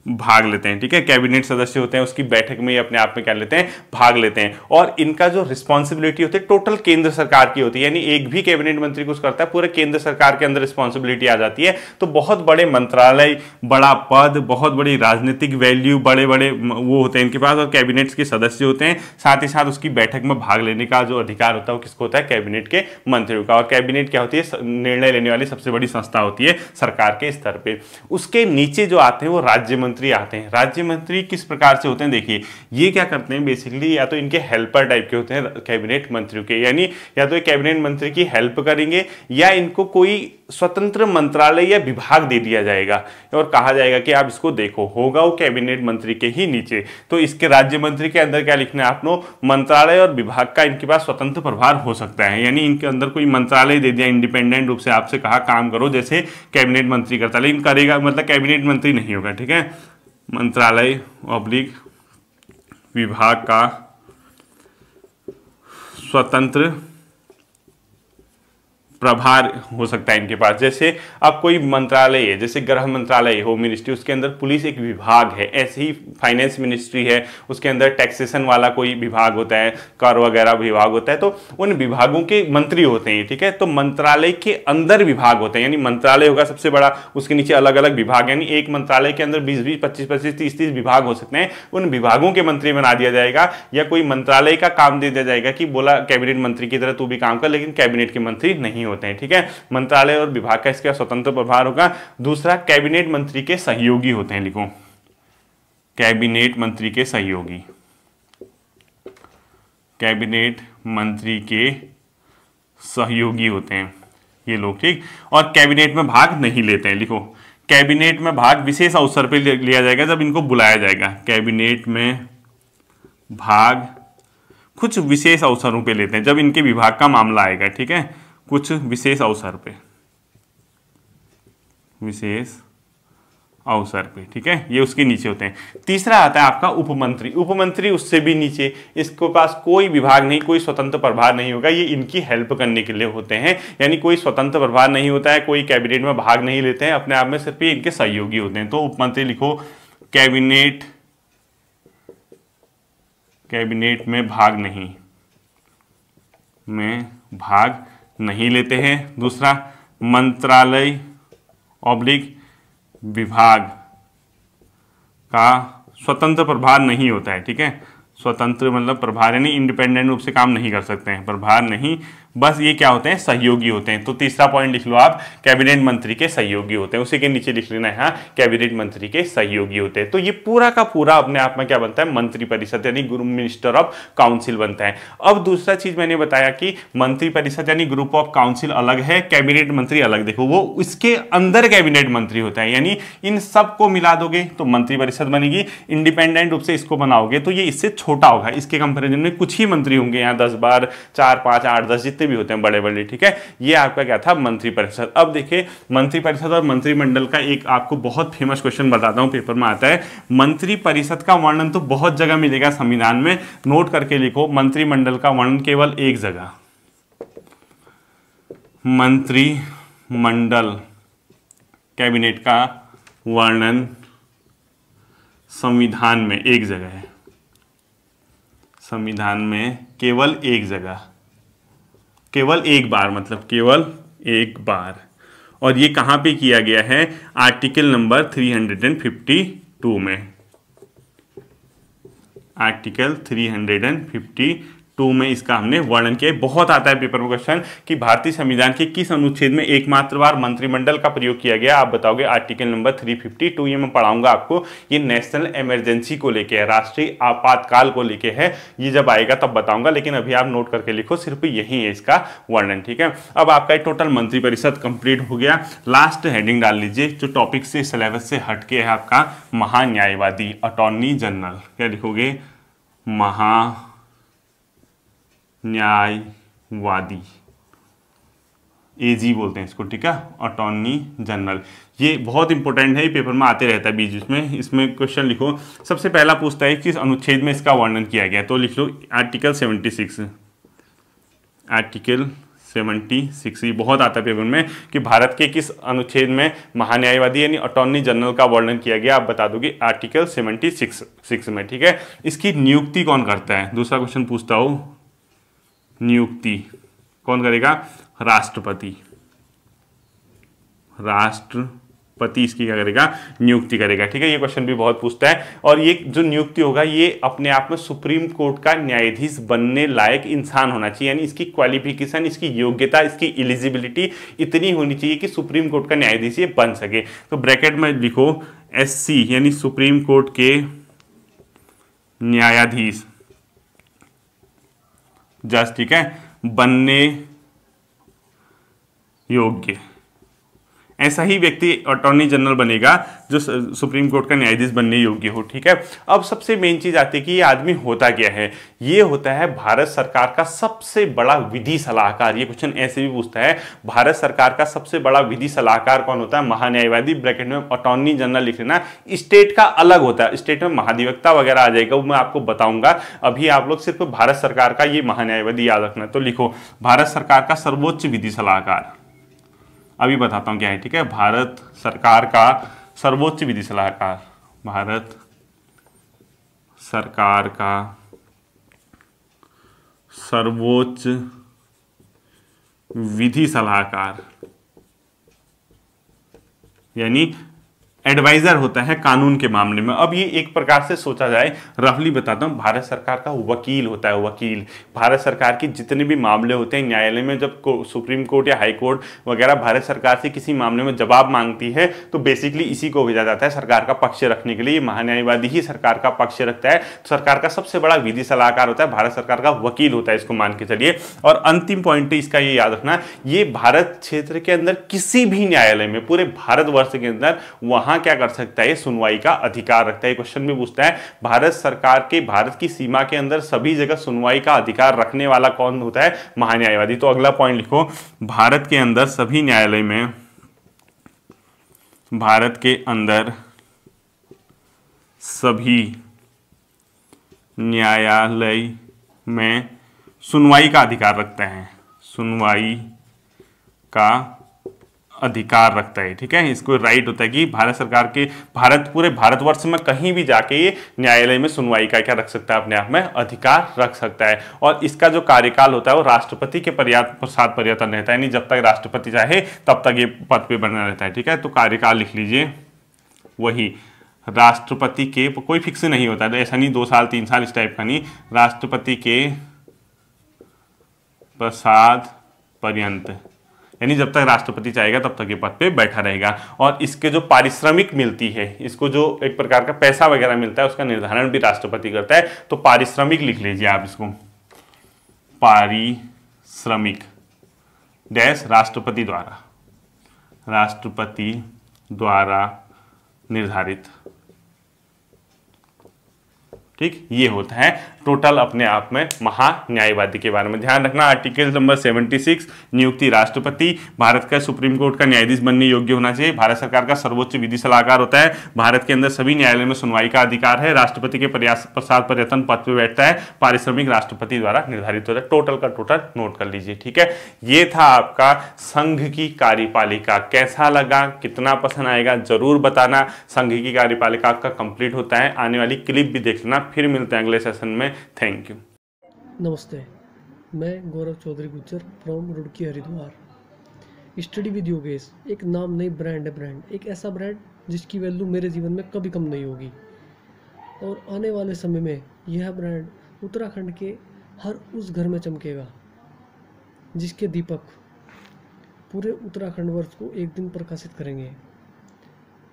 भाग लेते हैं ठीक है कैबिनेट सदस्य होते हैं उसकी बैठक में ही अपने आप में क्या लेते हैं भाग लेते हैं और इनका जो रिस्पॉन्सिबिलिटी होती है टोटल केंद्र सरकार की होती है यानी एक भी कैबिनेट मंत्री कुछ करता है पूरे केंद्र सरकार के अंदर रिस्पॉन्सिबिलिटी आ जाती है तो बहुत बड़े मंत्रालय बड़ा पद बहुत बड़ी राजनीतिक वैल्यू बड़े बड़े वो होते हैं इनके पास और कैबिनेट्स के सदस्य होते हैं साथ ही साथ उसकी बैठक में भाग लेने का जो अधिकार होता है वो किसको होता है कैबिनेट के मंत्रियों का और कैबिनेट क्या होती है निर्णय लेने वाली सबसे बड़ी संस्था होती है सरकार के स्तर पर उसके नीचे जो आते हैं वो राज्य मंत्री आते हैं राज्य मंत्री किस प्रकार से होते हैं देखिए ये क्या करते हैं बेसिकली या तो इनके हेल्पर टाइप के होते हैं कैबिनेट मंत्रियों के यानी या तो कैबिनेट मंत्री की हेल्प करेंगे या इनको कोई स्वतंत्र मंत्रालय या विभाग दे दिया जाएगा और कहा जाएगा कि आप इसको देखो होगा वो कैबिनेट मंत्री के ही नीचे तो इसके राज्य मंत्री के अंदर क्या लिखना है आप लोग मंत्रालय और विभाग का इनके पास स्वतंत्र प्रभार हो सकता है यानी इनके अंदर कोई मंत्रालय दे दिया इंडिपेंडेंट रूप से आपसे कहा काम करो जैसे कैबिनेट मंत्री करता लेकिन करेगा मतलब कैबिनेट मंत्री नहीं होगा ठीक है मंत्रालय पब्लिक विभाग का स्वतंत्र प्रभार हो सकता है इनके पास जैसे अब कोई मंत्रालय है जैसे गृह मंत्रालय हो मिनिस्ट्री उसके अंदर पुलिस एक विभाग है ऐसे ही फाइनेंस मिनिस्ट्री है उसके अंदर टैक्सेशन वाला कोई विभाग होता है कर वगैरह विभाग होता है तो उन विभागों के मंत्री होते हैं ठीक है तो मंत्रालय के अंदर विभाग होते हैं यानी मंत्रालय होगा सबसे बड़ा उसके नीचे अलग अलग विभाग यानी एक मंत्रालय के अंदर बीस बीस पच्चीस पच्चीस तीस तीस विभाग हो सकते हैं उन विभागों के मंत्री बना दिया जाएगा या कोई मंत्रालय का काम दे दिया जाएगा कि बोला कैबिनेट मंत्री की तरह तू भी काम कर लेकिन कैबिनेट के मंत्री नहीं होते हैं ठीक है मंत्रालय और विभाग का इसका स्वतंत्र प्रभार होगा दूसरा कैबिनेट मंत्री के सहयोगी होते हैं लिखो कैबिनेट मंत्री के सहयोगी कैबिनेट मंत्री के सहयोगी होते हैं ये लोग ठीक और कैबिनेट में भाग नहीं लेते हैं लिखो कैबिनेट में भाग विशेष अवसर पर लिया जाएगा जब इनको बुलाया जाएगा कैबिनेट में भाग कुछ विशेष अवसरों पे लेते हैं जब इनके विभाग का मामला आएगा ठीक है कुछ विशेष अवसर पे विशेष अवसर पे ठीक है ये उसके नीचे होते हैं तीसरा आता है आपका उपमंत्री उपमंत्री उससे भी नीचे इसके पास कोई विभाग नहीं कोई स्वतंत्र प्रभार नहीं होगा ये इनकी हेल्प करने के लिए होते हैं यानी कोई स्वतंत्र प्रभार नहीं होता है कोई कैबिनेट में भाग नहीं लेते हैं अपने आप में सिर्फ ही इनके सहयोगी होते हैं तो उपमंत्री लिखो कैबिनेट कैबिनेट में भाग नहीं में भाग नहीं लेते हैं दूसरा मंत्रालय ऑब्लिक विभाग का स्वतंत्र प्रभार नहीं होता है ठीक है स्वतंत्र मतलब प्रभार यानी इंडिपेंडेंट रूप से काम नहीं कर सकते हैं प्रभार नहीं बस ये क्या होते हैं सहयोगी होते हैं तो तीसरा पॉइंट लिख लो आप कैबिनेट मंत्री के सहयोगी होते हैं उसी के नीचे लिख लेना है कैबिनेट हाँ, मंत्री के सहयोगी होते हैं तो ये पूरा का पूरा अपने आप में क्या बनता है मंत्रिपरिषद यानी ग्रुप मिनिस्टर ऑफ काउंसिल बनता है अब दूसरा चीज मैंने बताया कि मंत्रिपरिषद यानी ग्रुप ऑफ काउंसिल अलग है कैबिनेट मंत्री अलग देखो वो उसके अंदर कैबिनेट मंत्री होता है यानी इन सबको मिला दोगे तो मंत्रिपरिषद बनेगी इंडिपेंडेंट रूप से इसको बनाओगे तो ये इससे छोटा होगा इसके कंपेरिजन में कुछ ही मंत्री होंगे यहाँ दस बार चार पांच आठ दस जितने भी होते हैं बड़े बड़े ठीक है ये आपका क्या था मंत्रिपरिषद अब देखिए मंत्रिपरिषद और मंत्रिमंडल का एक आपको बहुत फेमस क्वेश्चन बताता हूँ पेपर में आता है मंत्रिपरिषद का वर्णन तो बहुत जगह मिलेगा संविधान में नोट करके लिखो मंत्रिमंडल का वर्णन केवल एक जगह मंत्रिमंडल कैबिनेट का वर्णन संविधान में एक जगह है संविधान में केवल एक जगह केवल एक बार मतलब केवल एक बार और ये कहां पे किया गया है आर्टिकल नंबर 352 में आर्टिकल 352 टू में इसका हमने वर्णन किया बहुत आता है पेपर में क्वेश्चन कि भारतीय संविधान के किस अनुच्छेद में एकमात्र बार मंत्रिमंडल का प्रयोग किया गया आप बताओगे आर्टिकल नंबर 352 ये मैं पढ़ाऊंगा आपको ये नेशनल इमरजेंसी को लेके है राष्ट्रीय आपातकाल को लेके है ये जब आएगा तब बताऊंगा लेकिन अभी आप नोट करके लिखो सिर्फ यही है इसका वर्णन ठीक है अब आपका टोटल मंत्रिपरिषद कंप्लीट हो गया लास्ट हेडिंग डाल लीजिए जो टॉपिक से सिलेबस से हटके है आपका महान्यायवादी अटॉर्नी जनरल क्या लिखोगे महा न्यायवादी एजी बोलते हैं इसको ठीक है अटॉर्नी जनरल ये बहुत इंपॉर्टेंट है पेपर में आते रहता है बीच बीच में इसमें क्वेश्चन लिखो सबसे पहला पूछता है किस अनुच्छेद में इसका वर्णन किया गया तो लिख लो आर्टिकल 76 आर्टिकल 76 ये बहुत आता है पेपर में कि भारत के किस अनुच्छेद में महान्यायवादी यानी अटॉर्नी जनरल का वर्णन किया गया आप बता दोगे आर्टिकल सिक्स सिक्स में ठीक है इसकी नियुक्ति कौन करता है दूसरा क्वेश्चन पूछता हूँ नियुक्ति कौन करेगा राष्ट्रपति राष्ट्रपति इसकी क्या करेगा नियुक्ति करेगा ठीक है ये क्वेश्चन भी बहुत पूछता है और ये जो नियुक्ति होगा ये अपने आप में सुप्रीम कोर्ट का न्यायाधीश बनने लायक इंसान होना चाहिए यानी इसकी क्वालिफिकेशन इसकी योग्यता इसकी एलिजिबिलिटी इतनी होनी चाहिए कि सुप्रीम कोर्ट का न्यायाधीश ये बन सके तो ब्रैकेट में लिखो एस यानी सुप्रीम कोर्ट के न्यायाधीश जस्ट ठीक है बनने योग्य ऐसा ही व्यक्ति अटॉर्नी जनरल बनेगा जो सुप्रीम कोर्ट का न्यायाधीश बनने योग्य हो ठीक है अब सबसे मेन चीज आती है कि ये आदमी होता क्या है ये होता है भारत सरकार का सबसे बड़ा विधि सलाहकार ये क्वेश्चन ऐसे भी पूछता है भारत सरकार का सबसे बड़ा विधि सलाहकार कौन होता है महान्यायवादी ब्रैकेट में अटॉर्नी जनरल लिख लेना स्टेट का अलग होता है स्टेट में महाधिवक्ता वगैरह आ जाएगा वो मैं आपको बताऊंगा अभी आप लोग सिर्फ भारत सरकार का ये महान्यायवादी याद रखना तो लिखो भारत सरकार का सर्वोच्च विधि सलाहकार अभी बताता हूँ क्या है ठीक है भारत सरकार का सर्वोच्च विधि सलाहकार भारत सरकार का सर्वोच्च विधि सलाहकार यानी एडवाइजर होता है कानून के मामले में अब ये एक प्रकार से सोचा जाए रफली बताता हूँ भारत सरकार का वकील होता है वकील भारत सरकार के जितने भी मामले होते हैं न्यायालय में जब को, सुप्रीम कोर्ट या हाई कोर्ट वगैरह भारत सरकार से किसी मामले में जवाब मांगती है तो बेसिकली इसी को भेजा जाता है सरकार का पक्ष रखने के लिए महान्यायवादी ही सरकार का पक्ष रखता है तो सरकार का सबसे बड़ा विधि सलाहकार होता है भारत सरकार का वकील होता है इसको मान के चलिए और अंतिम पॉइंट इसका ये याद रखना ये भारत क्षेत्र के अंदर किसी भी न्यायालय में पूरे भारतवर्ष के अंदर वहां कहाँ क्या कर सकता है सुनवाई का अधिकार रखता है क्वेश्चन भी पूछता है भारत सरकार के भारत की सीमा के अंदर सभी जगह सुनवाई का अधिकार रखने वाला कौन होता है महान्यायवादी तो अगला पॉइंट लिखो भारत के अंदर सभी न्यायालय में भारत के अंदर सभी न्यायालय में सुनवाई का अधिकार रखते हैं सुनवाई का अधिकार रखता है ठीक है इसको राइट होता है कि भारत सरकार के भारत पूरे भारतवर्ष में कहीं भी जाके ये न्यायालय में सुनवाई का क्या रख सकता है अपने आप में अधिकार रख सकता है और इसका जो कार्यकाल होता है वो राष्ट्रपति के पर्याप्त प्रसाद पर्यतन रहता है यानी जब तक राष्ट्रपति चाहे तब तक ये पद पर बना रहता है ठीक है तो कार्यकाल लिख लीजिए वही राष्ट्रपति के कोई फिक्स नहीं होता ऐसा नहीं दो साल तीन साल इस टाइप का नहीं राष्ट्रपति के प्रसाद पर्यंत यानी जब तक राष्ट्रपति चाहेगा तब तक ये पद पे बैठा रहेगा और इसके जो पारिश्रमिक मिलती है इसको जो एक प्रकार का पैसा वगैरह मिलता है उसका निर्धारण भी राष्ट्रपति करता है तो पारिश्रमिक लिख लीजिए आप इसको पारिश्रमिक डैश राष्ट्रपति द्वारा राष्ट्रपति द्वारा निर्धारित ठीक ये होता है टोटल अपने आप में महान्यायवादी के बारे में ध्यान रखना आर्टिकल नंबर 76 नियुक्ति राष्ट्रपति भारत का सुप्रीम कोर्ट का न्यायाधीश बनने योग्य होना चाहिए भारत सरकार का सर्वोच्च विधि सलाहकार होता है भारत के अंदर सभी न्यायालय में सुनवाई का अधिकार है राष्ट्रपति के प्रयास प्रसाद पर्यटन पद पर बैठता है पारिश्रमिक राष्ट्रपति द्वारा निर्धारित होता है टोटल का टोटल नोट कर लीजिए ठीक है ये था आपका संघ की कार्यपालिका कैसा लगा कितना पसंद आएगा जरूर बताना संघ की कार्यपालिका आपका कंप्लीट होता है आने वाली क्लिप भी देख लेना फिर मिलते हैं अगले सेशन में थैंक यू नमस्ते मैं Gaurav Chaudhary Gujjar from Roorkee Haridwar study with Yogesh एक नाम नहीं ब्रांड है ब्रांड एक ऐसा ब्रांड जिसकी वैल्यू मेरे जीवन में कभी कम नहीं होगी और आने वाले समय में यह ब्रांड उत्तराखंड के हर उस घर में चमकेगा जिसके दीपक पूरे उत्तराखंड वर्ष को एक दिन प्रकाशित करेंगे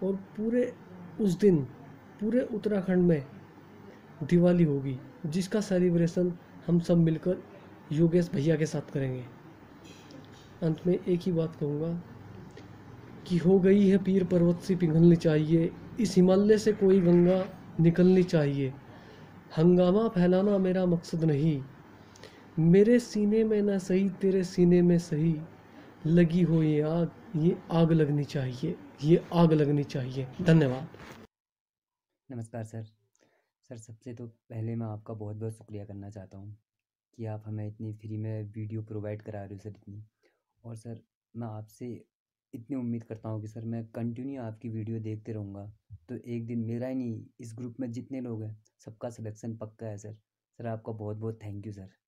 और पूरे उस दिन पूरे उत्तराखंड में दिवाली होगी जिसका सेलिब्रेशन हम सब मिलकर योगेश भैया के साथ करेंगे अंत में एक ही बात कहूँगा कि हो गई है पीर पर्वत से पिघलनी चाहिए इस हिमालय से कोई गंगा निकलनी चाहिए हंगामा फैलाना मेरा मकसद नहीं मेरे सीने में ना सही तेरे सीने में सही लगी हो ये आग ये आग लगनी चाहिए ये आग लगनी चाहिए धन्यवाद नमस्कार सर सर सबसे तो पहले मैं आपका बहुत बहुत शुक्रिया करना चाहता हूँ कि आप हमें इतनी फ्री में वीडियो प्रोवाइड करा रहे हो सर इतनी और सर मैं आपसे इतनी उम्मीद करता हूँ कि सर मैं कंटिन्यू आपकी वीडियो देखते रहूँगा तो एक दिन मेरा ही नहीं इस ग्रुप में जितने लोग हैं सबका सिलेक्शन पक्का है सर सर आपका बहुत बहुत थैंक यू सर